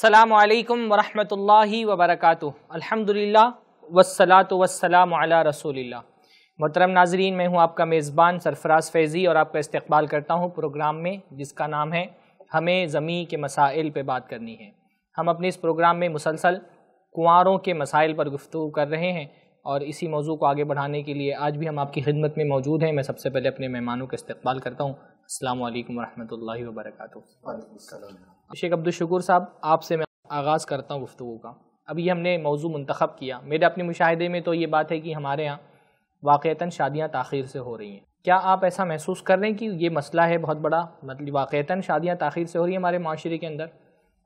अस्सलाम वालेकुम वरहमतुल्लाहि वबरकातुहू अल्हम्दुलिल्लाह वस्सलातु वस्सलाम अला रसूलिल्लाह मोहतरम नाजरीन मैं हूँ आपका मेज़बान सरफराज फैज़ी और आपका इस्तकबाल करता हूँ प्रोग्राम में जिसका नाम है हमें ज़मीं के मसाइल पर बात करनी है हम अपने इस प्रोग्राम में मुसलसल कुंवारों के मसाइल पर गुफ्तु कर रहे हैं और इसी मौजू को आगे बढ़ाने के लिए आज भी हम आपकी खिदमत में मौजूद हैं मैं सबसे पहले अपने मेहमानों का इस्तकबाल करता हूँ अल्लाम वरहमल वर्का शेख अब्दुल शकूर साहब आपसे मैं आगाज़ करता हूँ गुफ्तु का अभी हमने मौजू मंतखब किया मेरे अपने मुशाहदे में तो ये बात है कि हमारे यहाँ वाक़ता शादियाँ तखिर से हो रही हैं क्या आप ऐसा महसूस कर रहे हैं कि ये मसला है बहुत बड़ा मतलब वाक़ता शादियाँ तखिर से हो रही हैं हमारे माशरे के अंदर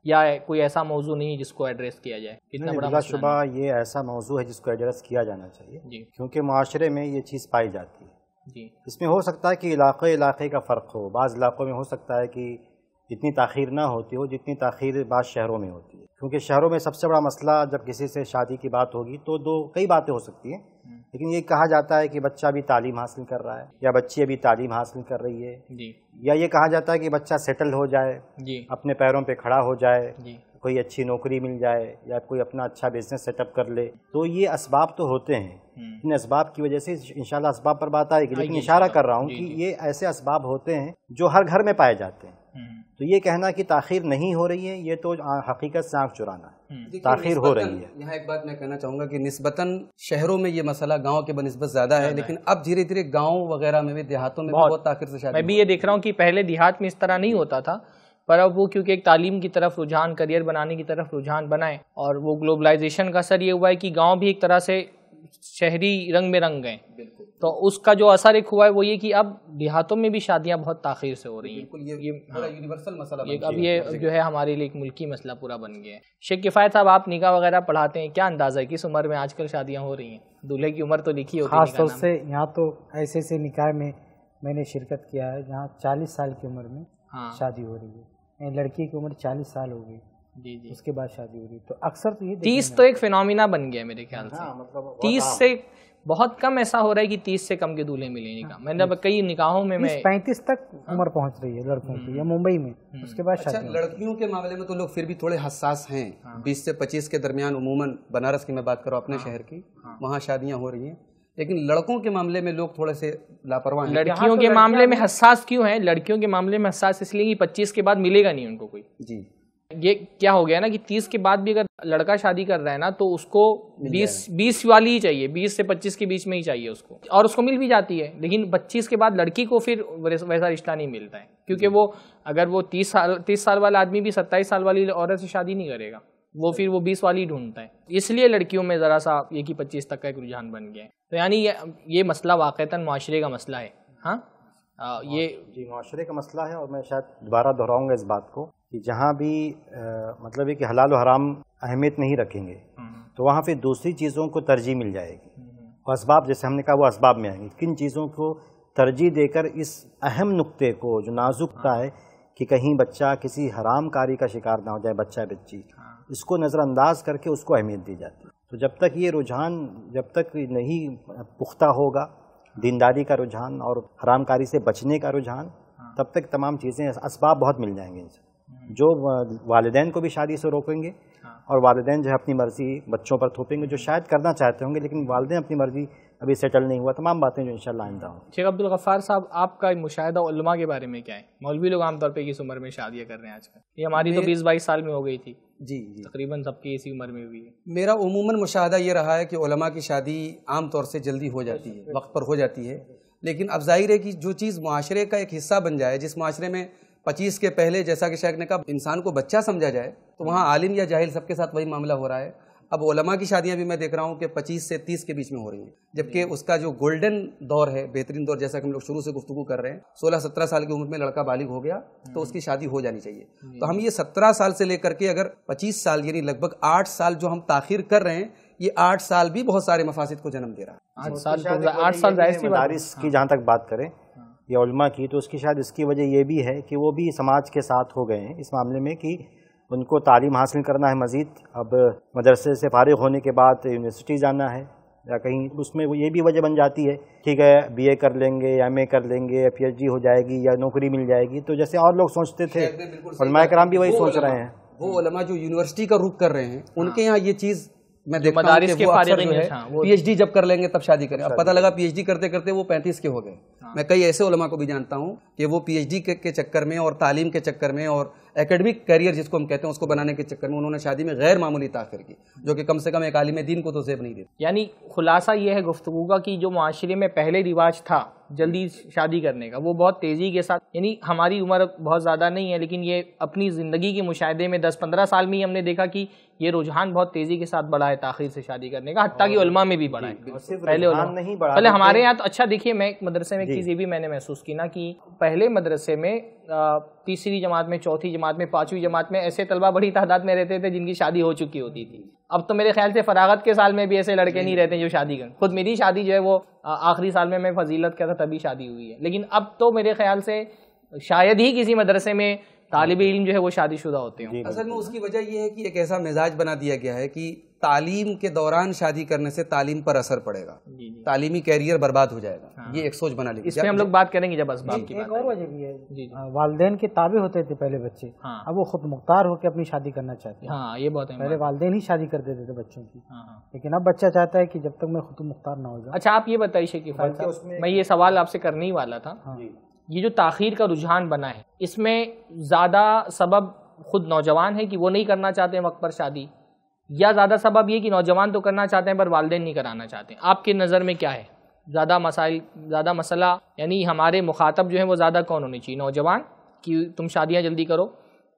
या कोई ऐसा मौजू नहीं है जिसको एड्रेस किया जाए कितना बड़ा शुभ ये ऐसा मौजू है जिसको एड्रेस किया जाना चाहिए जी क्योंकि माशरे में ये चीज़ पाई जाती है जी इसमें हो सकता है कि इलाके इलाके का फ़र्क हो बाज़ इलाक़ों में हो सकता है कि इतनी ताखीर ना होती हो जितनी ताखीर बाद शहरों में होती है क्योंकि शहरों में सबसे बड़ा मसला जब किसी से शादी की बात होगी तो दो कई बातें हो सकती हैं हम्म। लेकिन ये कहा जाता है कि बच्चा अभी तालीम हासिल कर रहा है या बच्ची अभी तालीम हासिल कर रही है जी। या ये कहा जाता है कि बच्चा सेटल हो जाए जी। अपने पैरों पे खड़ा हो जाए जी। कोई अच्छी नौकरी मिल जाए या कोई अपना अच्छा बिजनेस सेटअप कर ले तो ये इसबाब तो होते हैं हम्म। इन इसबाब की वजह से इंशाल्लाह असबाब पर बात आएगी लेकिन इशारा कर रहा हूँ कि ये ऐसे इसबाब होते हैं जो हर घर में पाए जाते हैं तो ये कहना कि ताखिर नहीं हो रही है ये तो हकीकत से आँख चुराना है हम्म। ताखिर हो रही है यहाँ एक बात मैं कहना चाहूँगा कि नस्बता शहरों में ये मसला गाँव के बनस्बत ज़्यादा है लेकिन अब धीरे धीरे गाँव वगैरह में भी देहातों में बहुत, ताखिर से मैं भी ये देख रहा हूँ कि पहले देहात में इस तरह नहीं होता था पर अब वो क्योंकि एक तालीम की तरफ रुझान करियर बनाने की तरफ रुझान बनाए और वो ग्लोबलाइजेशन का असर ये हुआ है कि गाँव भी एक तरह से शहरी रंग में रंग गए तो उसका जो असर एक हुआ है वो ये कि अब देहातों में भी शादियां बहुत ताखिर से हो रही हैं ये, यूनिवर्सल मसला ये, हाँ। अब ये जो है हमारे लिए एक मुल्की मसला पूरा बन गया है शेख किफ़ायत साहब आप निकाह वगैरह पढ़ाते हैं क्या अंदाज़ा है किस उम्र में आजकल शादियाँ हो रही हैं दूल्हे की उम्र तो लिखी होती है खासतौर से यहाँ तो ऐसे ऐसे निकाय में मैंने शिरकत किया है जहाँ चालीस साल की उम्र में हाँ। शादी हो रही है लड़की की उम्र चालीस साल हो गई जी जी उसके बाद शादी हो रही तो अक्सर तो ये तीस तो एक फिनोमिना बन गया मेरे ख्याल से हाँ, मतलब तीस से बहुत कम ऐसा हो रहा है कि तीस से कम के दूल्हे मिले निकाह हाँ, जब मतलब कई निकाहों में मैं पैंतीस तक हाँ। उम्र पहुंच रही है लड़कों की या हम्म। मुंबई में हम्म। उसके बाद अच्छा, लड़कियों के मामले में तो लोग फिर भी थोड़े हसास हैं बीस से पच्चीस के दरमियान उमूमन बनारस की मैं बात करूँ अपने शहर की वहाँ शादियाँ हो रही हैं लेकिन लड़कों के मामले में लोग थोड़े से लापरवाह लड़कियों तो के मामले में हसास क्यों है लड़कियों के मामले में हसास इसलिए कि पच्चीस के बाद मिलेगा नहीं उनको कोई जी ये क्या हो गया ना कि तीस के बाद भी अगर लड़का शादी कर रहा है ना तो उसको बीस बीस वाली ही चाहिए बीस से पच्चीस के बीच में ही चाहिए उसको और उसको मिल भी जाती है लेकिन पच्चीस के बाद लड़की को फिर वैसा रिश्ता नहीं मिलता है क्योंकि वो अगर वो तीस साल तीस साल वाला आदमी भी सत्ताईस साल वाली औरत से शादी नहीं करेगा वो फिर वो बीस वाली ढूंढता है इसलिए लड़कियों में ज़रा सा ये कि पच्चीस तक का एक रुझान बन गया है तो यानी ये ये मसला वाक़ता माशरे का मसला है हाँ आ, ये हाँ, जी माशरे का मसला है और मैं शायद दोबारा दोहराऊंगा इस बात को कि जहाँ भी आ, मतलब है कि हलाल और हराम अहमियत नहीं रखेंगे हम्म। तो वहाँ फिर दूसरी चीज़ों को तरजीह मिल जाएगी हम्म। और इसबाब जैसे हमने कहा वो इसबाब में आएंगे किन चीज़ों को तरजीह देकर इस अहम नुक्ते को जो नाजुकता हाँ। है कि कहीं बच्चा किसी हराम कारी का शिकार ना हो जाए बच्चा बच्ची हाँ। इसको नज़रअंदाज करके उसको अहमियत दी जाती है तो जब तक ये रुझान जब तक नहीं पुख्ता होगा दीनदारी का रुझान और हरामकारी से बचने का रुझान हाँ। तब तक तमाम चीज़ें इसबाब बहुत मिल जाएंगे इनसे जो वालदेन को भी शादी से रोकेंगे हाँ। और वालदेन जो है अपनी मर्ज़ी बच्चों पर थोपेंगे जो शायद करना चाहते होंगे लेकिन वालदेन अपनी मर्ज़ी अभी सेटल नहीं हुआ तमाम बातें जो इंशाल्लाह आइंदा हो शेख अब्दुल गफ़ार साहब आपका मुशाहिदा के बारे में क्या है मौलवी लोग आमतौर पर इस उम्र में शादियाँ कर रहे हैं आजकल ये हमारी तो बीस बाईस साल में हो गई थी जी जी तकरीबन सबकी इसी उम्र में हुई है मेरा उमूमा मुशाह ये रहा है कि उलमा की शादी आम तौर से जल्दी हो जाती है अच्छा। वक्त पर हो जाती है लेकिन अब जाहिर है कि जो चीज़ माशरे का एक हिस्सा बन जाए जिस माशरे में पच्चीस के पहले जैसा कि शेख ने कहा इंसान को बच्चा समझा जाए तो वहाँ हम्म। आलिम या जाहिल सबके साथ वही मामला हो रहा है अब ओलमा की शादियां भी मैं देख रहा हूँ कि पच्चीस से तीस के बीच में हो रही हैं जबकि हम्म। उसका जो गोल्डन दौर है बेहतरीन दौर जैसा कि हम लोग शुरू से गुफ्तु कर रहे हैं सोलह सत्रह साल की उम्र में लड़का बालिग हो गया तो हम्म। उसकी शादी हो जानी चाहिए तो हम ये सत्रह साल से लेकर के अगर पच्चीस साल यानी लगभग आठ साल जो हम ताखिर कर रहे हैं ये आठ साल भी बहुत सारे मफासिद को जन्म दे रहा है आठ तो साल तो आठ साल की हाँ। जहाँ तक बात करें या की तो उसकी शायद इसकी वजह यह भी है कि वो भी समाज के साथ हो गए हैं इस मामले में कि उनको तालीम हासिल करना है मज़ीद अब मदरसे से फारिग होने के बाद यूनिवर्सिटी जाना है या कहीं उसमें वो ये भी वजह बन जाती है ठीक है बीए कर लेंगे एम ए कर लेंगे या पी हो जाएगी या नौकरी मिल जाएगी तो जैसे और लोग सोचते थे कराम भी वही सोच रहे हैं वो उलमा जो यूनिवर्सिटी का रुख कर रहे हैं हाँ। उनके यहाँ ये चीज़ मैं देखता हूँ डी जब कर लेंगे तब शादी करें अब पता लगा पी करते करते वो पैंतीस के हो गए मैं कई ऐसे उलमा को भी जानता हूँ कि वो पीएचडी के, के चक्कर में और तालीम के चक्कर में और एकेडमिक करियर जिसको हम कहते हैं उसको बनाने के चक्कर में उन्होंने शादी में गैर मामूली ताखिर की जो कि कम से कम एक आलिम दीन को तो जेब नहीं देती यानी खुलासा यह है गुफ्तु का कि जो माशरे में पहले रिवाज था जल्दी शादी करने का वो बहुत तेज़ी के साथ यानी हमारी उम्र बहुत ज़्यादा नहीं है लेकिन ये अपनी ज़िंदगी के मुशाहे में दस पंद्रह साल में ही हमने देखा कि ये रुझान बहुत तेज़ी के साथ बढ़ा है ताखिर से शादी करने का हती की उलमा में भी बढ़ा है पहले नहीं बढ़ा पहले हमारे यहाँ तो अच्छा देखिए मैं मदरसे में चीज़ ये भी मैंने महसूस की ना कि पहले मदरसे में तीसरी जमात में चौथी जमात में पाँचवीं जमात में ऐसे तलबा बड़ी तादाद में रहते थे जिनकी शादी हो चुकी होती थी अब तो मेरे ख्याल से फरागत के साल में भी ऐसे लड़के नहीं रहते जो शादी कर खुद मेरी शादी जो है वो आखिरी साल में मैं फजीलत का था तभी शादी हुई है लेकिन अब तो मेरे ख्याल से शायद ही किसी मदरसे में तालब इलम जो है वो शादी शुदा होते हैं असल में उसकी वजह यह है कि एक ऐसा मिजाज बना दिया गया है कि तालीम के दौरान शादी करने से तालीम पर असर पड़ेगा तालीमी कैरियर बर्बाद हो जाएगा हाँ। ये एक सोच बना ली इसमें हम लोग बात करेंगे जब असबाब की एक और वजह भी है वालदेन के ताबे होते थे पहले बच्चे हाँ। अब वो खुद मुख्तार होकर अपनी शादी करना चाहते हैं हाँ, ये बहुत पहले वालदे ही शादी कर देते थे बच्चों की हाँ, हाँ। लेकिन अब बच्चा चाहता है कि जब तक मैं खुद मुख्तार ना हो जाऊँ अच्छा आप ये बताइए शेखी मैं ये सवाल आपसे करने ही वाला था हाँ। ये जो ताखीर का रुझान बना है इसमें ज़्यादा सबब खुद नौजवान है कि वो नहीं करना चाहते वक्त पर शादी या ज़्यादा सबब ये कि नौजवान तो करना चाहते हैं पर वालदे नहीं कराना चाहते आपके नज़र में क्या है ज़्यादा मसाइल ज़्यादा मसला यानी हमारे मुखातब जो है वो ज़्यादा कौन होने चाहिए नौजवान कि तुम शादियाँ जल्दी करो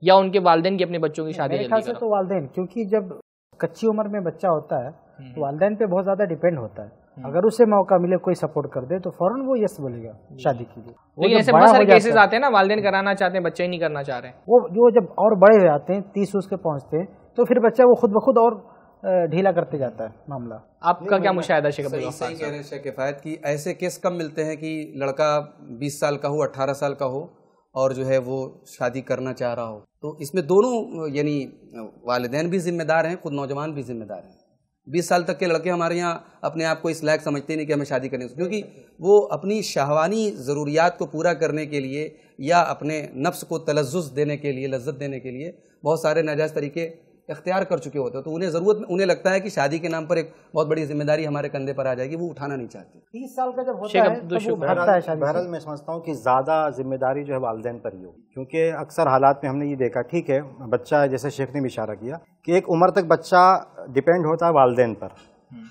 या उनके वालदेन की अपने बच्चों की शादी तो वालदेन क्योंकि जब कच्ची उम्र में बच्चा होता है तो हम्म। वालदेन पे बहुत ज़्यादा डिपेंड होता है हम्म। अगर उसे मौका मिले कोई सपोर्ट कर दे तो फौरन वो यस बोलेगा शादी के लिए ऐसे बहुत सारे केसेस आते हैं ना वालदेन कराना चाहते हैं बच्चे ही नहीं करना चाह रहे हैं वो जो जब और बड़े हो जाते हैं तीस उस के पहुंचते हैं तो फिर बच्चा वो खुद ब खुद और ढीला करते जाता है मामला आपका क्या मुशाह शेकिफायत की ऐसे केस कम मिलते हैं कि लड़का बीस साल का हो अट्ठारह साल का हो और जो है वो शादी करना चाह रहा हो तो इसमें दोनों यानी वालदेन भी जिम्मेदार हैं खुद नौजवान भी जिम्मेदार हैं बीस साल तक के लड़के हमारे यहाँ अपने आप को इस लायक समझते नहीं कि हमें शादी करनी क्योंकि वो अपनी शाहवानी ज़रूरियात को पूरा करने के लिए या अपने नफ्स को तलजुस देने के लिए लज्जत देने के लिए बहुत सारे नाजायज़ तरीके इख्तियार कर चुके होते हो तो उन्हें ज़रूरत उन्हें लगता है कि शादी के नाम पर एक बहुत बड़ी जिम्मेदारी हमारे कंधे पर आ जाएगी वो उठाना नहीं चाहते तीस साल का जब होता है तो बहरहाल मैं समझता हूँ कि ज़्यादा जिम्मेदारी जो है वालदे पर ही होगी क्योंकि अक्सर हालात में हमने ये देखा ठीक है बच्चा जैसे शेख ने भी इशारा किया कि एक उम्र तक बच्चा डिपेंड होता है वालदेन पर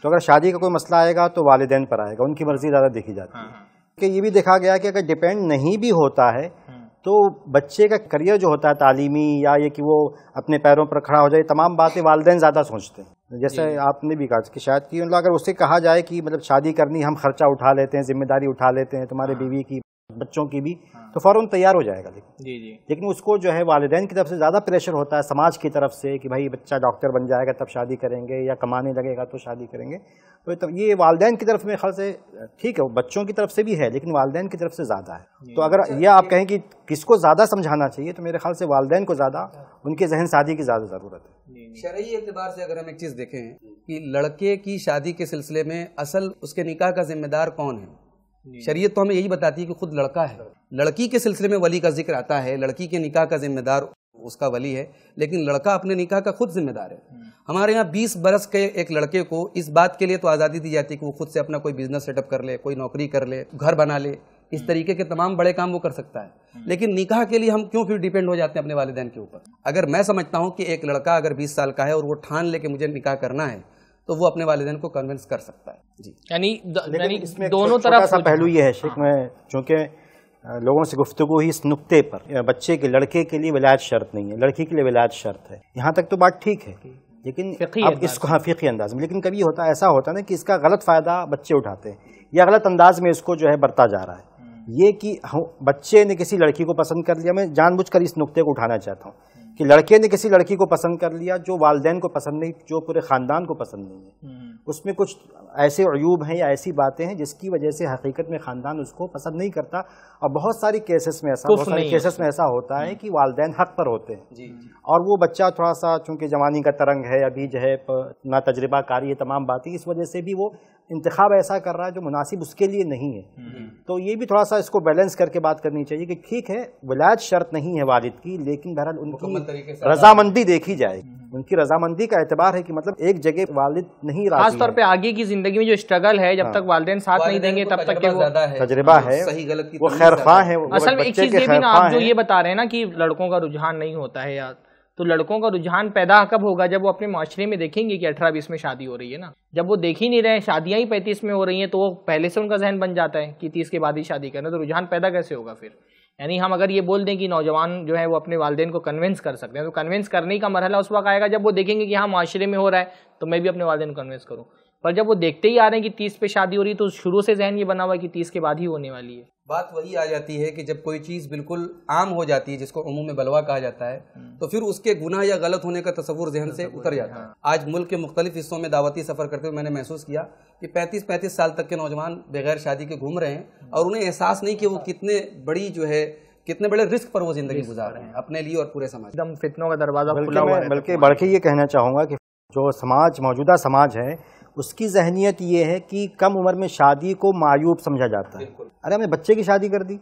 तो अगर शादी का कोई मसला आएगा तो वालदेन पर आएगा उनकी मर्ज़ी ज़्यादा देखी जाती है हाँ, हाँ। कि ये भी देखा गया कि अगर डिपेंड नहीं भी होता है तो बच्चे का करियर जो होता है तालीमी या ये कि वो अपने पैरों पर खड़ा हो जाए तमाम बातें वालदे ज़्यादा सोचते हैं जैसे आपने भी कहा कि शायद कि मतलब अगर उससे कहा जाए कि मतलब शादी करनी हम खर्चा उठा लेते हैं जिम्मेदारी उठा लेते हैं तुम्हारे हाँ। बीवी की बच्चों की भी हाँ। तो फ़ौरन तैयार हो जाएगा लेकिन जी जी लेकिन उसको जो है वालदेन की तरफ से ज़्यादा प्रेशर होता है समाज की तरफ से कि भाई बच्चा डॉक्टर बन जाएगा तब शादी करेंगे या कमाने लगेगा तो शादी करेंगे तो ये वालदेन की तरफ में ख्याल से ठीक है बच्चों की तरफ से भी है लेकिन वालदेन की तरफ से ज़्यादा है तो अगर अच्छा, यह आप कहें कि किसको ज़्यादा समझाना चाहिए तो मेरे ख्याल से वालदे को ज़्यादा उनके जहन शादी की ज़्यादा ज़रूरत है शरय अतबार से अगर हम एक चीज़ देखें कि लड़के की शादी के सिलसिले में असल उसके निकाह का जिम्मेदार कौन है शरीयत तो हमें यही बताती है कि खुद लड़का है लड़की के सिलसिले में वली का जिक्र आता है लड़की के निकाह का जिम्मेदार उसका वली है लेकिन लड़का अपने निकाह का खुद जिम्मेदार है हम्म। हमारे यहाँ 20 बरस के एक लड़के को इस बात के लिए तो आज़ादी दी जाती है कि वो खुद से अपना कोई बिजनेस सेटअप कर ले कोई नौकरी कर ले घर बना ले इस हम्म। तरीके के तमाम बड़े काम वो कर सकता है हम्म। लेकिन निकाह के लिए हम क्यों फिर डिपेंड हो जाते हैं अपने वालदेन के ऊपर अगर मैं समझता हूँ कि एक लड़का अगर बीस साल का है और वो ठान लेके मुझे निकाह करना है तो वो अपने वालदेन को कन्विंस कर सकता है यानी दोनों तरफ का पहलू ये है शेख में चूँकि लोगों से गुफ्तु ही इस नुकते पर बच्चे के लड़के के लिए विलायत शर्त नहीं है लड़की के लिए विलायत शर्त है यहाँ तक तो बात ठीक है लेकिन अब इसको हाँ फ़िकी अंदाज में लेकिन कभी होता ऐसा होता ना कि इसका गलत फ़ायदा बच्चे उठाते हैं या गलत अंदाज में इसको जो है बरता जा रहा है ये कि बच्चे ने किसी लड़की को पसंद कर लिया मैं जानबूझकर इस नुक्ते को उठाना चाहता हूँ कि लड़के ने किसी लड़की को पसंद कर लिया जो वालदेन को पसंद नहीं जो पूरे ख़ानदान को पसंद नहीं है हम्म। उसमें कुछ ऐसे अयूब हैं या ऐसी बातें हैं जिसकी वजह से हकीकत में ख़ानदान उसको पसंद नहीं करता और बहुत सारी केसेस में ऐसा बहुत सारे केसेस में ऐसा होता है हम्म। कि वालदेन हक पर होते हैं और वो बच्चा थोड़ा सा चूँकि जवानी का तरंग है अभी जो है ना तजर्बाकारी है तमाम बातें इस वजह से भी वो इंतखब ऐसा कर रहा है जो मुनासिब उसके लिए नहीं है हम्म। तो ये भी थोड़ा सा इसको बैलेंस करके बात करनी चाहिए कि ठीक है वलायत शर्त नहीं है वालिद की लेकिन बहरहाल तो उनकी मतलब तरीके से रजामंदी देखी जाए उनकी रजामंदी का एतबार है कि मतलब एक जगह वालिद नहीं खासतौर पे आगे की जिंदगी में जो स्ट्रगल है जब हाँ। तक वालदेन साथ नहीं देंगे तब तक वो तजर्बा हाँ, है सही गलत की वो खैर है असल में एक चीज ये भी ना आप जो ये बता रहे हैं ना कि लड़कों का रुझान नहीं होता है यार तो लड़कों का रुझान पैदा कब होगा जब वो अपने माशरे में देखेंगे कि अठारह बीस में शादी हो रही है ना जब वो देख ही नहीं रहे शादियां ही पैंतीस में हो रही हैं तो वो पहले से उनका जहन बन जाता है कि तीस के बाद ही शादी करना तो रुझान पैदा कैसे होगा फिर यानी हम अगर ये बोल दें कि नौजवान जो है वो अपने वालदेन को कन्वेंस कर सकते हैं तो कन्वेंस करने का मरहला उस वक्त आएगा जब वो देखेंगे कि हाँ माशरे में हो रहा है तो मैं भी अपने वालदेन को कन्वेंस करूँ पर जब वो देखते ही आ रहे हैं कि तीस पे शादी हो रही है तो शुरू से जहन ये बना हुआ है कि तीस के बाद ही होने वाली है बात वही आ जाती है कि जब कोई चीज़ बिल्कुल आम हो जाती है जिसको उमू में बलवा कहा जाता है हम्म। तो फिर उसके गुना या गलत होने का तस्वूर जहन से उतर जाता है हाँ। आज मुल्क के मुख्तलिफ हिस्सों में दावती सफ़र करते हुए मैंने महसूस किया कि 35-35 साल तक के नौजवान बगैर शादी के घूम रहे हैं हम्म। और उन्हें एहसास नहीं कि वो कितने बड़ी जो है कितने बड़े रिस्क पर वो जिंदगी गुजार रहे हैं अपने लिए और पूरे समाज एकदम फितनों का दरवाजा खुला हुआ है बल्कि बढ़ के ये कहना चाहूँगा कि जो समाज मौजूदा समाज है उसकी जहनीत ये है कि कम उम्र में शादी को मायूब समझा जाता है अरे हमने बच्चे की शादी कर दी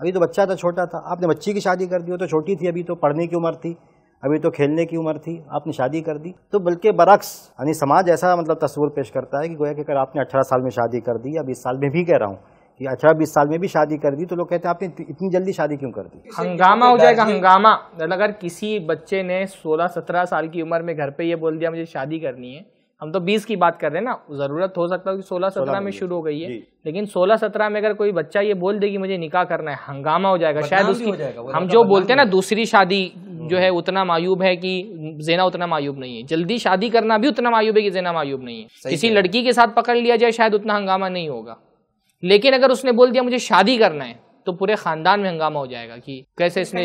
अभी तो बच्चा था छोटा था आपने बच्ची की शादी कर दी वो तो छोटी थी अभी तो पढ़ने की उम्र थी अभी तो खेलने की उम्र थी आपने शादी कर दी तो बल्कि बरक्स यानी समाज ऐसा मतलब तस्वूर पेश करता है कि गोया कि अगर आपने अठारह साल में शादी कर दी या बीस साल में भी कह रहा हूँ कि अठारह बीस साल में भी शादी कर दी तो लोग कहते हैं आपने इतनी जल्दी शादी क्यों कर दी हंगामा हो जाएगा हंगामा मतलब अगर किसी बच्चे ने सोलह सत्रह साल की उम्र में घर पर यह बोल दिया मुझे शादी करनी है हम तो 20 की बात कर रहे हैं ना जरूरत हो सकता है कि 16 17 में शुरू हो गई है लेकिन 16 17 में अगर कोई बच्चा ये बोल दे कि मुझे निकाह करना है हंगामा हो जाएगा शायद उसकी जाएगा, हम जो बोलते हैं ना दूसरी शादी हम्म। जो है उतना मायूब है कि जेना उतना मायूब नहीं है जल्दी शादी करना भी उतना मायूब है कि जेना मायूब नहीं है किसी लड़की के साथ पकड़ लिया जाए शायद उतना हंगामा नहीं होगा लेकिन अगर उसने बोल दिया मुझे शादी करना है तो पूरे खानदान में हंगामा हो जाएगा कि कैसे इसने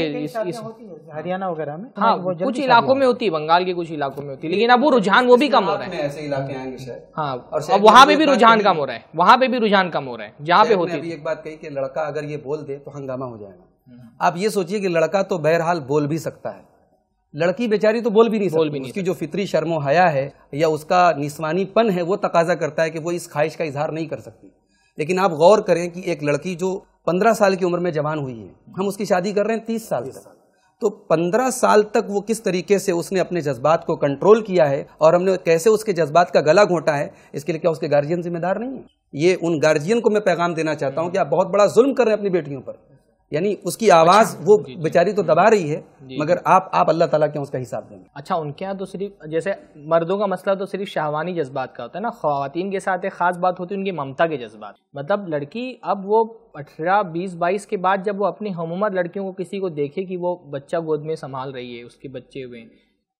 हरियाणा वगैरह में हाँ कुछ इलाकों में होती है बंगाल के कुछ इलाकों में होती है लेकिन अब वो रुझान वो भी कम हो रहा है ऐसे इलाके आएंगे हाँ और वहाँ पे भी रुझान कम हो रहा है वहाँ पे भी रुझान कम हो रहा है जहाँ पे होती है एक बात कही की लड़का अगर ये बोल दे तो हंगामा हो जाएगा हम्म। आप ये सोचिए कि लड़का तो बहरहाल बोल भी सकता है लड़की बेचारी तो बोल भी नहीं बोल भी नहीं उसकी जो फितरी शर्मो हया है या उसका निस्वानीपन है वो तकाजा करता है कि वो इस ख्वाहिश का इजहार नहीं कर सकती लेकिन आप गौर करें कि एक लड़की जो पंद्रह साल की उम्र में जवान हुई है हम उसकी शादी कर रहे हैं तीस साल तक तो पंद्रह साल तक वो किस तरीके से उसने अपने जज्बात को कंट्रोल किया है और हमने कैसे उसके जज्बात का गला घोटा है इसके लिए क्या उसके गार्जियन जिम्मेदार नहीं है ये उन गार्जियन को मैं पैगाम देना चाहता हूँ कि आप बहुत बड़ा जुल्म कर रहे हैं अपनी बेटियों पर यानी उसकी आवाज अच्छा, वो बेचारी तो दबा रही है मगर आप आप अल्लाह ताला के उसका हिसाब देंगे अच्छा उनके यहाँ तो सिर्फ जैसे मर्दों का मसला तो सिर्फ शाहवानी जज्बात का होता है ना खातन के साथ एक खास बात होती है उनकी ममता के जज्बात मतलब लड़की अब वो अठारह बीस बाईस के बाद जब वो अपनी हमूमत लड़कियों को किसी को देखे कि वो बच्चा गोद में संभाल रही है उसके बच्चे हुए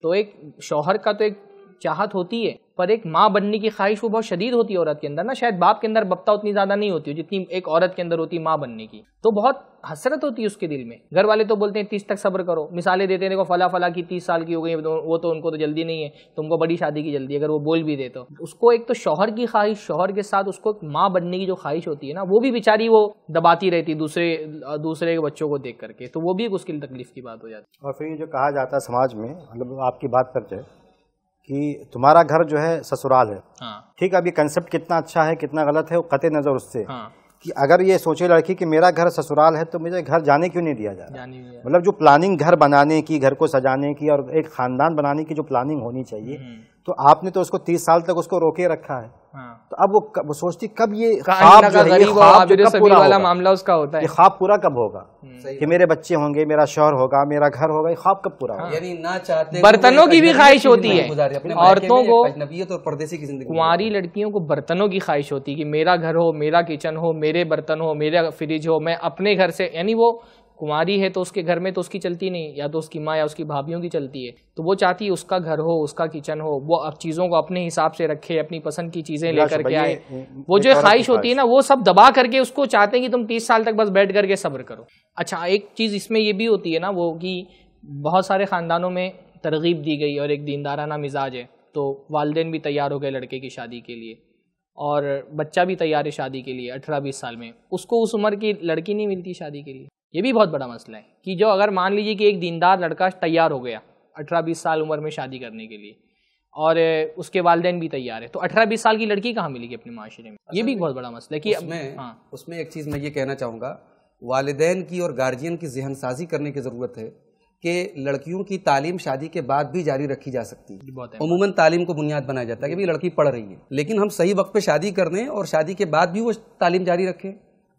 तो एक शौहर का तो एक चाहत होती है पर एक माँ बनने की ख्वाहिश वो बहुत शदीद होती है औरत के अंदर ना शायद बाप के अंदर बपता उतनी ज़्यादा नहीं होती जितनी एक औरत के अंदर होती माँ बनने की तो बहुत हसरत होती है उसके दिल में घर वाले तो बोलते हैं तीस तक सब्र करो मिसालें देते हैं देखो फला फला की तीस साल की हो गई तो वो तो उनको तो जल्दी नहीं है तुमको बड़ी शादी की जल्दी अगर वो बोल भी दे तो उसको एक तो शौहर की ख्वाहिश शोहर के साथ उसको एक माँ बनने की जो ख्वाहिश होती है ना वो भी बेचारी वो दबाती रहती दूसरे दूसरे बच्चों को देख करके तो वो भी एक उसके लिए तकलीफ की बात हो जाती है और फिर ये जो कहा जाता है समाज में मतलब आपकी बात करते हैं कि तुम्हारा घर जो है ससुराल है हाँ। ठीक है अब ये कंसेप्ट कितना अच्छा है कितना गलत है वो कते नज़र उससे हाँ। कि अगर ये सोचे लड़की कि मेरा घर ससुराल है तो मुझे घर जाने क्यों नहीं दिया जा रहा मतलब जो प्लानिंग घर बनाने की घर को सजाने की और एक खानदान बनाने की जो प्लानिंग होनी चाहिए हम्म। तो आपने तो उसको तीस साल तक उसको रोके रखा है हाँ। तो अब वो, वो सोचती कब ये ख्वाब जो है ये ख्वाब जो कब पूरा वाला मामला उसका होता है ये ख्वाब पूरा कब होगा हम्म। कि मेरे बच्चे होंगे मेरा शोहर होगा मेरा घर होगा ये ख्वाब कब पूरा होगा यानी ना चाहते बर्तनों की भी ख्वाहिश होती है औरतों को नबीयत और परदेसी की जिंदगी कुंवारी लड़कियों को बर्तनों की ख्वाहिश होती है कि मेरा घर हो मेरा किचन हो मेरे बर्तन हो मेरा फ्रिज हो मैं अपने घर से यानी वो कुमारी है तो उसके घर में तो उसकी चलती नहीं या तो उसकी माँ या उसकी भाभीियों की चलती है तो वो चाहती है उसका घर हो उसका किचन हो वो अब चीज़ों को अपने हिसाब से रखे अपनी पसंद की चीज़ें लेकर के आए वो जो ख्वाहिश होती है ना वो सब दबा करके उसको चाहते हैं कि तुम तीस साल तक बस बैठ करके सब्र करो अच्छा एक चीज़ इसमें ये भी होती है ना वो कि बहुत सारे ख़ानदानों में तरगीब दी गई और एक दीनदाराना मिजाज है तो वालदेन भी तैयार हो गए लड़के की शादी के लिए और बच्चा भी तैयार है शादी के लिए अठारह बीस साल में उसको उस उम्र की लड़की नहीं मिलती शादी के लिए ये भी बहुत बड़ा मसला है कि जो अगर मान लीजिए कि एक दीनदार लड़का तैयार हो गया अठारह बीस साल उम्र में शादी करने के लिए और उसके वालदेन भी तैयार है तो अठारह बीस साल की लड़की कहाँ मिलेगी अपने माशरे में ये अच्छा, भी तो बहुत बड़ा मसला है कि उसमें हाँ उसमें एक चीज़ मैं ये कहना चाहूँगा वालदेन की और गार्जियन की जहन साजी करने की ज़रूरत है कि लड़कियों की तालीम शादी के बाद भी जारी रखी जा सकती है अमूमन तालीम को बुनियाद बनाया जाता है कि भाई लड़की पढ़ रही है लेकिन हम सही वक्त पे शादी कर दें और शादी के बाद भी वो तालीम जारी रखें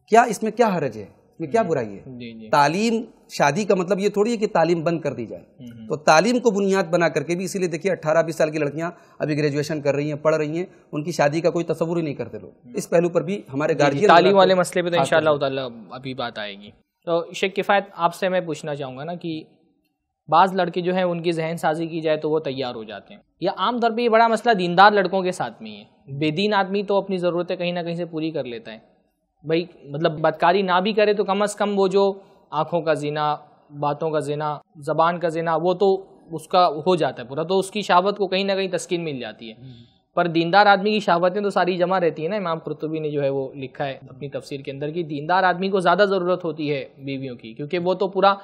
क्या इसमें क्या हरज है इसमें क्या हम्म। बुराई है तालीम शादी का मतलब ये थोड़ी है कि तालीम बंद कर दी जाए हम्म, हम्म। तो तालीम को बुनियाद बना करके भी इसीलिए देखिए अट्ठारह बीस साल की लड़कियां अभी ग्रेजुएशन कर रही हैं पढ़ रही हैं उनकी शादी का कोई तस्वुर ही नहीं करते लोग इस पहलू पर भी हमारे गार्जियन तालीम वाले मसले पर तो इन अभी बात आएगी तो शेख किफ़ायत आपसे मैं पूछना चाहूँगा ना कि बाज़ लड़के जो हैं उनकी जहन साजी की जाए तो वो तैयार हो जाते हैं या आमतौर पर ये बड़ा मसला दीनदार लड़कों के साथ में ही है बेदीन आदमी तो अपनी ज़रूरतें कहीं ना कहीं से पूरी कर लेता है भाई मतलब बदकारी ना भी करे तो कम अज़ कम वो जो आँखों का जीना बातों का जीना ज़बान का जीना वो तो उसका हो जाता है पूरा तो उसकी शहावत को कहीं ना कहीं तस्किन मिल जाती है हम्म। पर दीनदार आदमी की शहावतें तो सारी जमा रहती है ना इमाम कुरतुबी ने जो है वो लिखा है अपनी तफसीर के अंदर कि दीनदार आदमी को ज़्यादा ज़रूरत होती है बीवियों की क्योंकि वो तो पूरा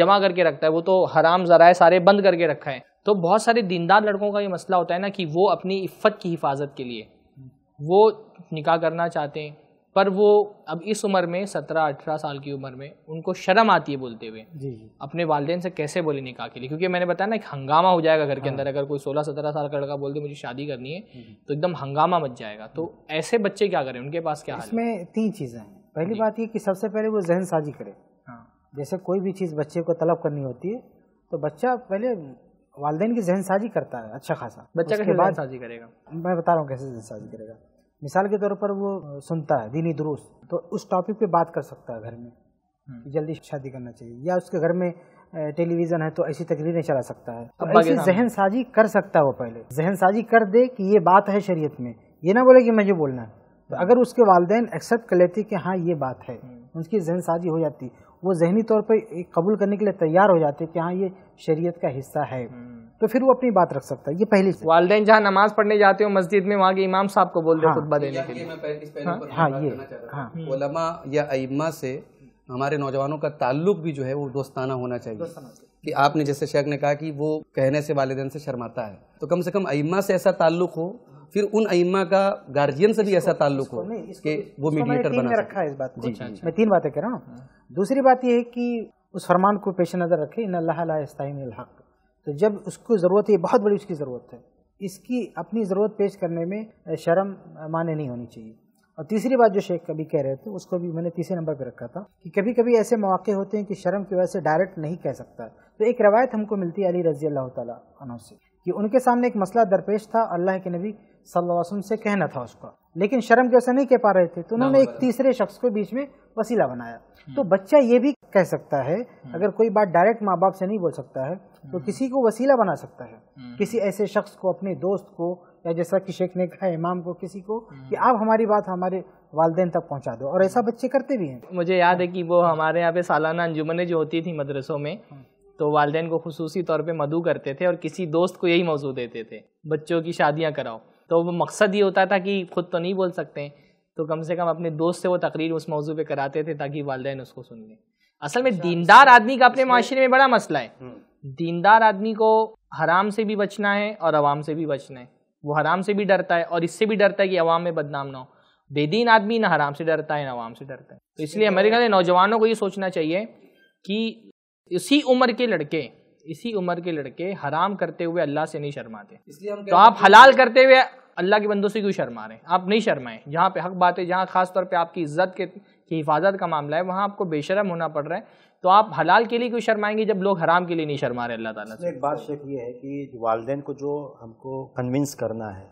जमा करके रखता है वो तो हराम ज़राए सारे बंद करके रखा है तो बहुत सारे दीनदार लड़कों का ये मसला होता है ना कि वो अपनी इफ़त की हिफाजत के लिए हम्म। वो निकाह करना चाहते हैं पर वो अब इस उम्र में सत्रह अठारह साल की उम्र में उनको शर्म आती है बोलते हुए जी अपने वालदेन से कैसे बोले निकाह के लिए क्योंकि मैंने बताया ना एक हंगामा हो जाएगा घर के हाँ। अंदर अगर कोई सोलह सत्रह साल का लड़का बोल दे मुझे शादी करनी है हम्म, हम्म। तो एकदम हंगामा मच जाएगा तो ऐसे बच्चे क्या करें उनके पास क्या इसमें तीन चीज़ें हैं पहली बात ये कि सबसे पहले वो जहन साजी करे हाँ। जैसे कोई भी चीज़ बच्चे को तलब करनी होती है तो बच्चा पहले वालदेन की जहन साजी करता है अच्छा खासा बच्चा के बाद साजी करेगा मैं बता रहा हूँ कैसे जहन साजी करेगा मिसाल के तौर पर वो सुनता है दीनी दुरुस्त तो उस टॉपिक पे बात कर सकता है घर में हम्म। कि जल्दी शादी करना चाहिए या उसके घर में टेलीविज़न है तो ऐसी तकरीरें चला सकता है तो ऐसी जहन साजी कर सकता है वो पहले जहन साजी कर दे कि ये बात है शरीयत में ये ना बोले कि मुझे बोलना है तो हाँ। अगर उसके वालदेन एक्सेप्ट कर लेते कि हाँ ये बात है हम्म। तो उसकी जहन साजी हो जाती वो जहनी तौर पर कबूल करने के लिए तैयार हो जाते कि हाँ ये शरीयत का हिस्सा है हम्म। तो फिर वो अपनी बात रख सकता है ये पहली वाले जहाँ नमाज पढ़ने जाते हो मस्जिद में वहाँ के इमाम साहब को बोल दे हाँ। खुतबा देने तो के लिए हाँ, हाँ ये हाँ। हम्म। ओलमा या अइमा से हमारे नौजवानों का ताल्लुक भी जो है वो दोस्ताना होना चाहिए कि आपने जैसे शेख ने कहा कि वो कहने से वालदेन से शर्माता है तो कम से कम अइमा से ऐसा ताल्लुक हो फिर उन अइमा का गार्जियन से भी ऐसा ताल्लुक हो कि वो मीडिएटर बना रखा है इस बात को मैं तीन बातें कह रहा हूँ दूसरी बात यह है कि उस फरमान को पेश नजर रखे इन अल्लाह हक तो जब उसको ज़रूरत है बहुत बड़ी उसकी ज़रूरत है इसकी अपनी ज़रूरत पेश करने में शर्म माने नहीं होनी चाहिए और तीसरी बात जो शेख कभी कह रहे थे उसको भी मैंने तीसरे नंबर पर रखा था कि कभी कभी ऐसे मौके होते हैं कि शर्म की वजह से डायरेक्ट नहीं कह सकता तो एक रवायत हमको मिलती है अली रजी अल्लाह तु से कि उनके सामने एक मसला दरपेश था अल्लाह के नबी सल्लासम से कहना था उसका लेकिन शर्म की वजह से नहीं कह पा रहे थे तो उन्होंने एक तीसरे शख्स को बीच में वसीला बनाया हम्म। तो बच्चा ये भी कह सकता है हम्म। अगर कोई बात डायरेक्ट माँ बाप से नहीं बोल सकता है तो हाँ। किसी को वसीला बना सकता है हाँ। किसी ऐसे शख्स को अपने दोस्त को या जैसा कि शेख ने कहा इमाम को किसी को हाँ। कि आप हमारी बात हमारे वालदेन तक पहुंचा दो और ऐसा बच्चे करते भी हैं मुझे याद है कि वो हमारे यहाँ पे सालाना अंजुमने जो होती थी मदरसों में तो वालदेन को खसूसी तौर पर मधु करते थे और किसी दोस्त को यही मौजूद देते थे बच्चों की शादियाँ कराओ तो वो मकसद ये होता था कि खुद तो नहीं बोल सकते तो कम से कम अपने दोस्त से वो तकरीर उस मौजू पे कराते थे ताकि वालदेन उसको सुन लें असल में अच्छा, दीनदार आदमी का अपने माशरे में बड़ा मसला है दीनदार आदमी को हराम से भी बचना है और आवाम से भी बचना है वो हराम से भी डरता है और इससे भी डरता है कि आवाम में बदनाम ना हो बेदीन आदमी ना हराम से डरता है ना आवाम से डरता है तो इसलिए हमारे ख्याल नौजवानों को ये सोचना चाहिए कि इसी उम्र के लड़के इसी उम्र के लड़के हराम करते हुए अल्लाह से नहीं शर्माते इसलिए हम तो आप हलाल करते हुए अल्लाह के बंदों से क्यों शर्मा रहे हैं आप नहीं शर्माएं जहाँ पे हक बात है जहाँ खास तौर पे आपकी इज्जत के की हिफाजत का मामला है वहाँ आपको बेशरम होना पड़ रहा है तो आप हलाल के लिए क्यों शर्माएंगे जब लोग हराम के लिए नहीं शर्मा रहे अल्लाह ताला से एक बात शेख ये है कि वालदेन को जो हमको कन्विंस करना है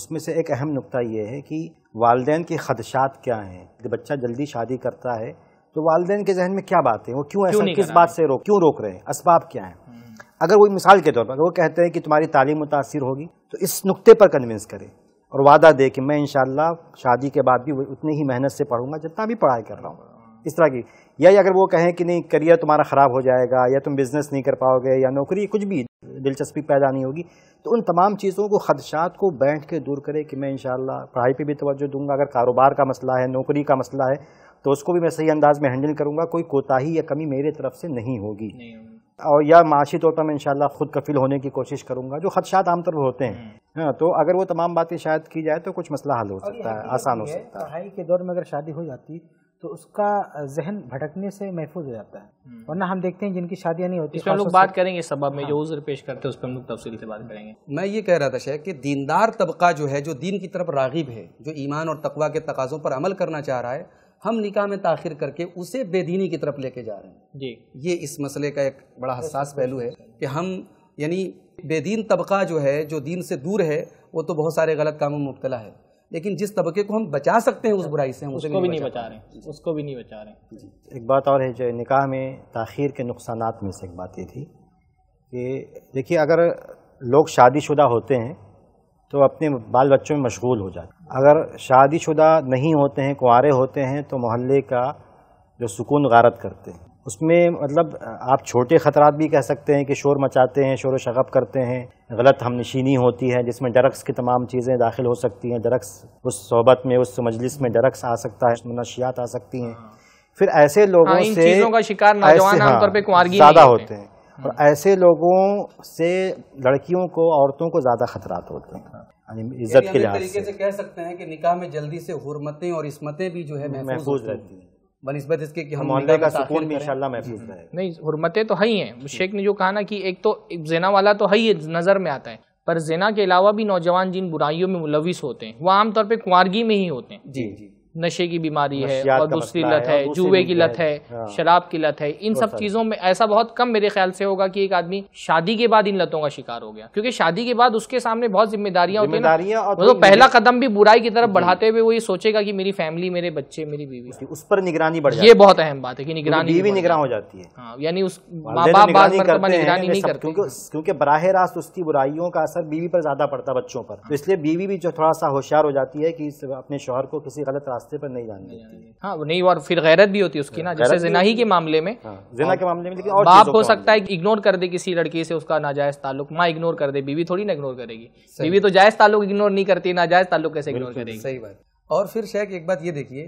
उसमें से एक अहम नुक्ता ये है कि वालदेन के खदशात क्या हैं बच्चा जल्दी शादी करता है तो वालदेन के जहन में क्या बातें वो क्यों ऐसा किस बात से रोक क्यों रोक रहे हैं इसबाब क्या हैं हम्म। अगर वो मिसाल के तौर पर वो कहते हैं कि तुम्हारी तालीम मुतासर होगी तो इस नुक्ते पर कन्विंस करें और वादा दे कि मैं इन शादी के बाद भी उतनी ही मेहनत से पढ़ूंगा जितना भी पढ़ाई कर रहा हूँ इस तरह की या अगर वो कहें कि नहीं करियर तुम्हारा ख़राब हो जाएगा या तुम बिज़नेस नहीं कर पाओगे या नौकरी कुछ भी दिलचस्पी पैदा नहीं होगी तो उन तमाम चीज़ों को खदशात को बैठ के दूर करें कि मैं इन पढ़ाई पर भी तोज्जो दूंगा अगर कारोबार का मसला है नौकरी का मसला है तो उसको भी मैं सही अंदाज़ में हैंडल करूँगा कोई कोताही या कमी मेरे तरफ से नहीं होगी और या माशी तौर पर मैं इंशाल्लाह खुद कफिल होने की कोशिश करूँगा जो खदशात आमतौर पर होते हैं हम्म। हाँ तो अगर वो तमाम बातें शायद की जाए तो कुछ मसला हल हो सकता है आसान हो सकता है पढ़ाई के दौर में अगर शादी हो जाती तो उसका जहन भटकने से महफूज हो जाता है हम्म। वरना हम देखते हैं जिनकी शादियाँ नहीं होती हम लोग बात करेंगे सभा में जो हाँ। उजर पेश करते हैं उस पर हम लोग तफसील से बात करेंगे मैं ये कह रहा था शेख कि दीनदार तबका जो है जो दीन की तरफ रागिब है जो ईमान और तकवा के तकाजों पर अमल करना चाह रहा है हम निकाह में ताखिर करके उसे बेदीनी की तरफ लेके जा रहे हैं जी ये इस मसले का एक बड़ा हसास पहलू है कि हम यानी बेदीन तबका जो है जो दीन से दूर है वो तो बहुत सारे गलत कामों में मुबतला है लेकिन जिस तबके को हम बचा सकते हैं उस बुराई से हम उसको, भी नहीं बचा रहे उसको भी नहीं बचा रहे एक बात और है जो निकाह में तखिर के नुकसान में से एक बात ये थी कि देखिए अगर लोग शादीशुदा होते हैं तो अपने बाल बच्चों में मशगूल हो जाते अगर शादीशुदा नहीं होते हैं कुंवारे होते हैं तो मोहल्ले का जो सुकून गारत करते हैं उसमें मतलब आप छोटे ख़तरात भी कह सकते हैं कि शोर मचाते हैं शोर शगब करते हैं गलत हमनशीनी होती है जिसमें डरक्स की तमाम चीज़ें दाखिल हो सकती हैं ड्रग्स उस सोबत में उस मजलिस में डरक्स आ सकता है नशियात आ सकती हैं हाँ। फिर ऐसे लोगों हाँ, से शिकार नौजवान हाँ, ज़्यादा होते हैं और ऐसे लोगों से लड़कियों को औरतों को ज़्यादा खतरात होते हैं इज्जत के लिहाज से कह सकते हैं कि निकाह में जल्दी से हरमतें और इसमतें भी जो है महफूज रहती हैं बनस्बत इसके कि हम का सुकून भी इंशाल्लाह महफूज रहे नहीं हरमतें तो है ही हैं शेख ने जो कहा ना कि एक तो जेना वाला तो है ही नज़र में आता है पर जेना के अलावा भी नौजवान जिन बुराइयों में मुलविस होते हैं वो आमतौर पर कुंवारगी में ही होते हैं जी जी नशे की बीमारी है और दूसरी लत है जुए की लत है हाँ। शराब की लत है इन सब चीज़ों में ऐसा बहुत कम मेरे ख्याल से होगा कि एक आदमी शादी के बाद इन लतों का शिकार हो गया क्योंकि शादी के बाद उसके सामने बहुत जिम्मेदारियां होती है तो पहला कदम भी बुराई की तरफ बढ़ाते हुए वो ये सोचेगा की मेरी फैमिली मेरे बच्चे मेरी बीवी उस पर निगरानी बढ़ ये बहुत अहम बात है की निगरानी बीवी निगरान हो जाती है हाँ, यानी उस माँ बाप बात निगरानी नहीं करते क्योंकि बराह रास्त उसकी बुराइयों का असर बीवी पर ज्यादा पड़ता है बच्चों पर तो इसलिए बीवी भी जो थोड़ा सा होशियार हो जाती है की अपने शोहर को किसी गलत रास्ते रास्ते पर नहीं जाने देती हाँ नहीं और फिर गैरत भी होती है उसकी ना हाँ, जैसे जिना ही के मामले में हाँ, जिना के हाँ, मामले में लेकिन और बाप हो सकता है इग्नोर कर दे किसी लड़की से उसका नाजायज ताल्लुक माँ इग्नोर कर दे बीवी थोड़ी ना इग्नोर करेगी बीवी तो जायज ताल्लुक इग्नोर नहीं करती नाजायज ताल्लुक कैसे इग्नोर करेगी सही बात और फिर शेख एक बात ये देखिए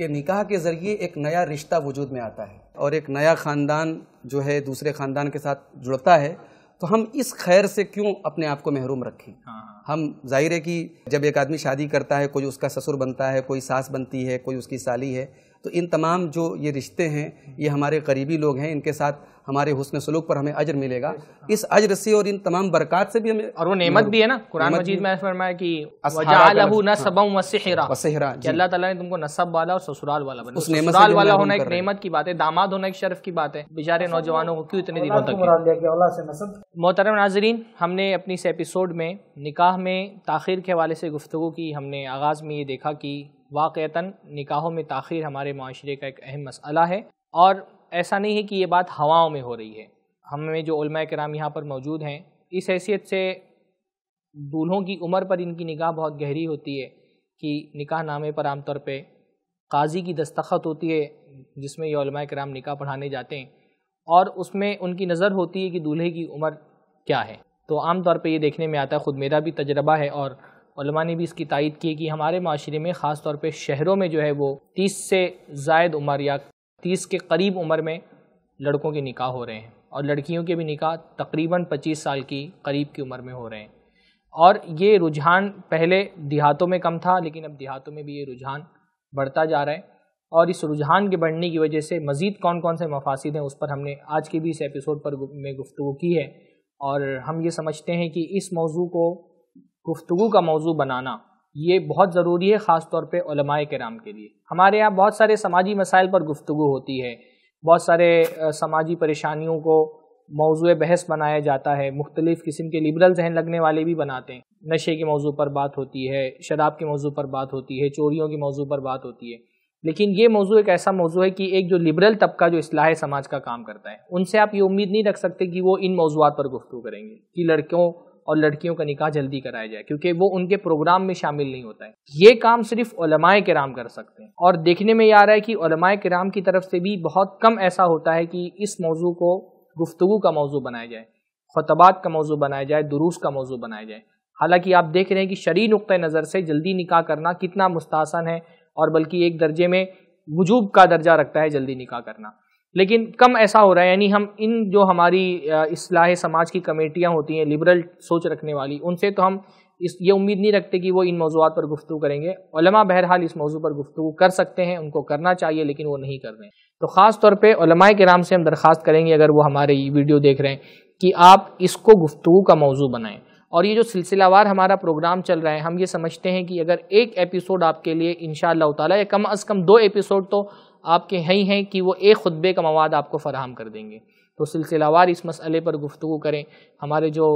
कि निकाह के ज़रिए एक नया रिश्ता वजूद में आता है और एक नया ख़ानदान जो है दूसरे ख़ानदान के साथ जुड़ता है तो हम इस खैर से क्यों अपने आप को महरूम रखें हाँ। हम जाहिर है कि जब एक आदमी शादी करता है कोई उसका ससुर बनता है कोई सास बनती है कोई उसकी साली है तो इन तमाम जो ये रिश्ते हैं ये हमारे करीबी लोग हैं इनके साथ हमारे हुसन सलूक पर हमें अजर मिलेगा हाँ। इस अजर से और इन तमाम बरकत से भी हमें और वो नेमत भी है ना कुरान मजीद में फरमाया कि हाँ। अल्लाह ताला ने तुमको नसब वाला और ससुराल वाला बना उस ससुराल वाला होना एक नेमत की बात है दामाद होना एक शर्फ की बात है बेचारे नौजवानों को क्यों इतने दिनों तक मोहतरम नाजरीन हमने अपनी इस एपिसोड में निकाह में ताखिर के हवाले से गुफ्तु की हमने आगाज़ में ये देखा कि वाक़ता निकाहों में ताखिर हमारे माशरे का एक अहम मसला है और ऐसा नहीं है कि ये बात हवाओं में हो रही है हमें जो उलमा कराम यहाँ पर मौजूद हैं इस हैसियत से दूल्हों की उम्र पर इनकी निगाह बहुत गहरी होती है कि निकाह नामे पर आमतौर पर काजी की दस्तखत होती है जिसमें ये उलमा कराम निकाह पढ़ाने जाते हैं और उसमें उनकी नज़र होती है कि दूल्हे की उम्र क्या है तो आम तौर पर ये देखने में आता है ख़ुद मेरा भी तजर्बा है और ने भी इसकी तायद की है कि हमारे माशरे में ख़ास तौर पर शहरों में जो है वो तीस से जायद उम्र या तीस के करीब उम्र में लड़कों के निकाह हो रहे हैं और लड़कियों के भी निकाह तकरीबन पच्चीस साल की करीब की उम्र में हो रहे हैं और ये रुझान पहले देहातों में कम था लेकिन अब देहातों में भी ये रुझान बढ़ता जा रहा है और इस रुझान के बढ़ने की वजह से मज़ीद कौन कौन से मफासद हैं उस पर हमने आज के भी इस एपिसोड पर में गुफ्तु की है और हम ये समझते हैं कि इस मौजू को गुफ्तु का मौजू बनाना ये बहुत ज़रूरी है ख़ास तौर पर उलमाए कराम के लिए हमारे यहाँ बहुत सारे समाजी मसाइल पर गुफ्तु होती है बहुत सारे समाजी परेशानियों को मौजू बहस बनाया जाता है मुख्तलिफ़ किस्म के लिबरल जहन लगने वाले भी बनाते हैं नशे के मौजू पर बात होती है शराब के मौजू पर बात होती है चोरीों के मौजू पर बात होती है लेकिन ये मौजू एक ऐसा मौजू है कि एक जो लिबरल तबका जो असलाह समाज का काम करता है उनसे आप ये उम्मीद नहीं रख सकते कि वो इन मौजूद पर गुफ्तु करेंगे कि लड़कियों और लड़कियों का निकाह जल्दी कराया जाए क्योंकि वो उनके प्रोग्राम में शामिल नहीं होता है ये काम सिर्फ ओलमाए कराम कर सकते हैं और देखने में ये आ रहा है कि ओलमाए कराम की तरफ से भी बहुत कम ऐसा होता है कि इस मौजू को गुफ्तु का मौजू बनाया जाए खतबात का मौजू बनाया जाए दुरूस का मौजू बनाया जाए हालांकि आप देख रहे हैं कि शरी नुक़ नज़र से जल्दी निकाह करना कितना मुस्तासन है और बल्कि एक दर्जे में वजूब का दर्जा रखता है जल्दी निकाह करना लेकिन कम ऐसा हो रहा है यानी हम इन जो हमारी असलाह समाज की कमेटियाँ होती हैं लिबरल सोच रखने वाली उनसे तो हम इस ये उम्मीद नहीं रखते कि वो इन मौजूद पर गुफ्तु करेंगे बहरहाल इस मौजू पर गुफ्तु कर सकते हैं उनको करना चाहिए लेकिन वो नहीं कर रहे हैं तो ख़ास तौर पर के नाम से हम दरख्वास्त करेंगे अगर वो हमारे वीडियो देख रहे हैं कि आप इसको गुफ्तु का मौजू बनाएँ और ये जो सिलसिलावार हमारा प्रोग्राम चल रहा है हम ये समझते हैं कि अगर एक एपिसोड आपके लिए इन शाह या कम अज़ कम दो एपिसोड तो आपके हैं ही हैं कि वो एक खुतबे का मवाद आपको फ़राहम कर देंगे तो सिलसिलावार इस मसले पर गुफ्तु करें हमारे जो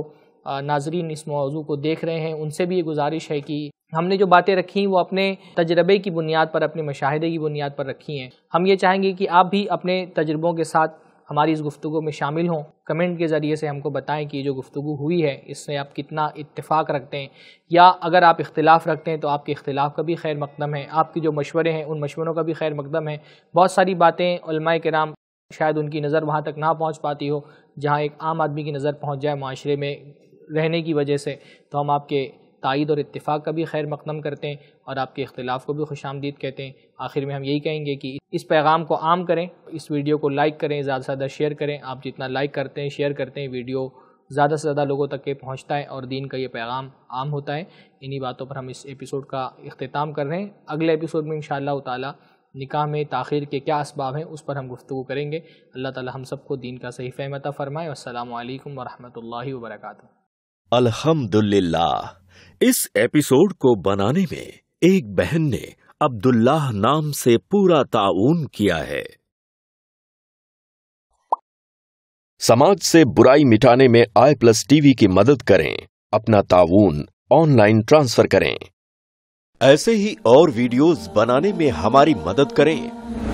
नाजरीन इस मौजू को देख रहे हैं उनसे भी ये गुजारिश है कि हमने जो बातें रखी हैं वो अपने तजर्बे की बुनियाद पर अपने मशाहदे की बुनियाद पर रखी हैं हम ये चाहेंगे कि आप भी अपने तजर्बों के साथ हमारी इस गुफ्तु में शामिल हों कमेंट के ज़रिए से हमको बताएं कि जो गुफ्तु हुई है इससे आप कितना इतफ़ाक़ रखते हैं या अगर आप इख्तिलाफ़ रखते हैं तो आपके इख्तलाफ का भी खैर मकदम है आपके जो मशवरे हैं उन मशवरों का भी खैर मकदम है बहुत सारी बातें कराम शायद उनकी नज़र वहाँ तक ना पहुँच पाती हो जहाँ एक आम आदमी की नज़र पहुँच जाए माशरे में रहने की वजह से तो हम आपके तइद और इतफाक़ का भी खैर मकदम करते हैं और आपके अख्तिलाफ़ को भी खुश आमदीद कहते हैं आखिर में हम यही कहेंगे कि इस पैगाम को आम करें इस वीडियो को लाइक करें ज़्यादा से ज़्यादा शेयर करें आप जितना लाइक करते हैं शेयर करते हैं वीडियो ज़्यादा से ज़्यादा लोगों तक के पहुँचता है और दीन का ये पैगाम आम होता है इन्हीं बातों पर हम इस एपिसोड का अख्ताम कर रहे हैं अगले एपिसोड में इन ताला निकाह में ताखिर के क्या इसबाब हैं उस पर हम गुफ्तु करेंगे अल्लाह ताली हम सबको दीन का सही फ़हमता फ़रमाएँ असल वरहमल वर्का अल्हम्दुलिल्लाह इस एपिसोड को बनाने में एक बहन ने अब्दुल्लाह नाम से पूरा ताउन किया है समाज से बुराई मिटाने में आई प्लस टीवी की मदद करें अपना ताउन ऑनलाइन ट्रांसफर करें ऐसे ही और वीडियोस बनाने में हमारी मदद करें